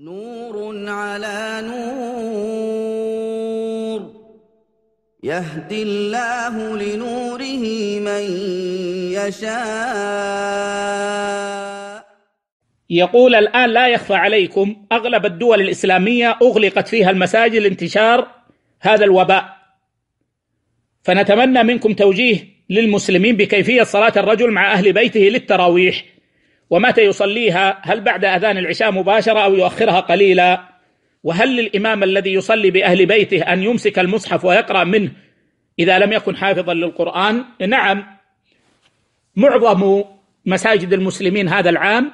نور على نور يهدي الله لنوره من يشاء يقول الان لا يخفى عليكم اغلب الدول الاسلاميه اغلقت فيها المساجد لانتشار هذا الوباء فنتمنى منكم توجيه للمسلمين بكيفيه صلاه الرجل مع اهل بيته للتراويح ومتى يصليها هل بعد أذان العشاء مباشرة أو يؤخرها قليلا وهل للإمام الذي يصلي بأهل بيته أن يمسك المصحف ويقرأ منه إذا لم يكن حافظا للقرآن نعم معظم مساجد المسلمين هذا العام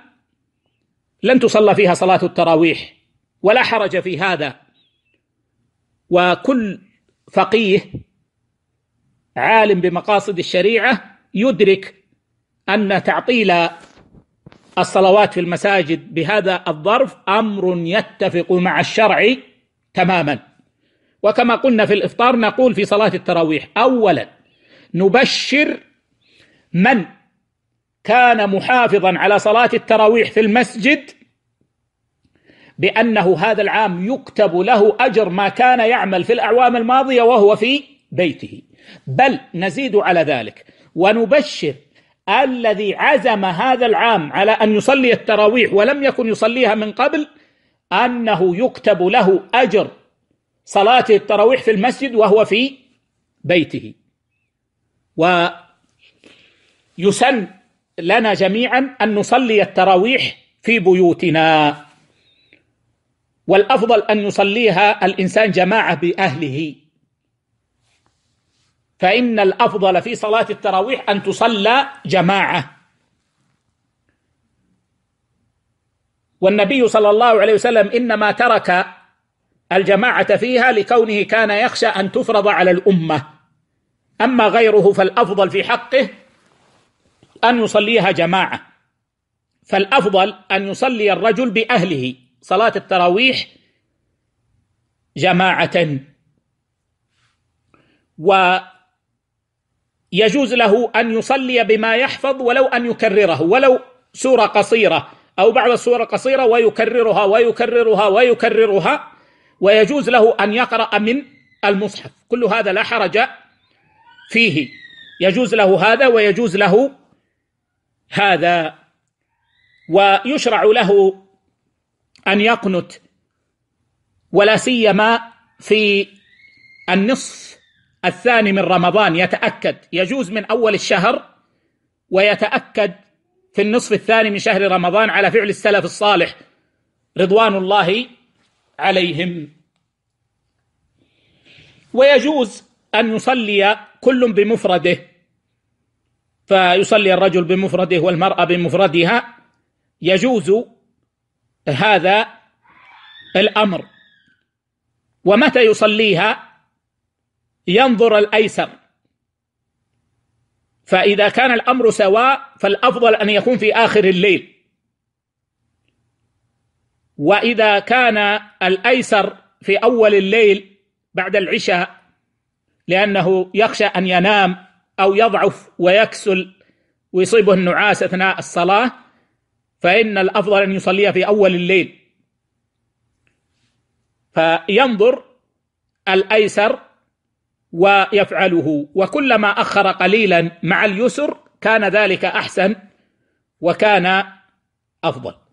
لن تصلى فيها صلاة التراويح ولا حرج في هذا وكل فقيه عالم بمقاصد الشريعة يدرك أن تعطيل الصلوات في المساجد بهذا الظرف أمر يتفق مع الشرع تماما وكما قلنا في الإفطار نقول في صلاة التراويح أولا نبشر من كان محافظا على صلاة التراويح في المسجد بأنه هذا العام يكتب له أجر ما كان يعمل في الأعوام الماضية وهو في بيته بل نزيد على ذلك ونبشر الذي عزم هذا العام على أن يصلي التراويح ولم يكن يصليها من قبل أنه يكتب له أجر صلاة التراويح في المسجد وهو في بيته ويسن لنا جميعا أن نصلي التراويح في بيوتنا والأفضل أن يصليها الإنسان جماعة بأهله فإن الأفضل في صلاة التراويح أن تصلى جماعة والنبي صلى الله عليه وسلم إنما ترك الجماعة فيها لكونه كان يخشى أن تفرض على الأمة أما غيره فالأفضل في حقه أن يصليها جماعة فالأفضل أن يصلي الرجل بأهله صلاة التراويح جماعة و يجوز له أن يصلي بما يحفظ ولو أن يكرره ولو سورة قصيرة أو بعض السور قصيرة ويكررها ويكررها ويكررها ويجوز له أن يقرأ من المصحف كل هذا لا حرج فيه يجوز له هذا ويجوز له هذا ويشرع له أن يقنت ولا سيما في النصف الثاني من رمضان يتأكد يجوز من أول الشهر ويتأكد في النصف الثاني من شهر رمضان على فعل السلف الصالح رضوان الله عليهم ويجوز أن يصلي كل بمفرده فيصلي الرجل بمفرده والمرأة بمفردها يجوز هذا الأمر ومتى يصليها ينظر الأيسر فإذا كان الأمر سواء فالأفضل أن يكون في آخر الليل وإذا كان الأيسر في أول الليل بعد العشاء لأنه يخشى أن ينام أو يضعف ويكسل ويصيبه النعاس أثناء الصلاة فإن الأفضل أن يصليها في أول الليل فينظر الأيسر ويفعله وكلما أخر قليلا مع اليسر كان ذلك أحسن وكان أفضل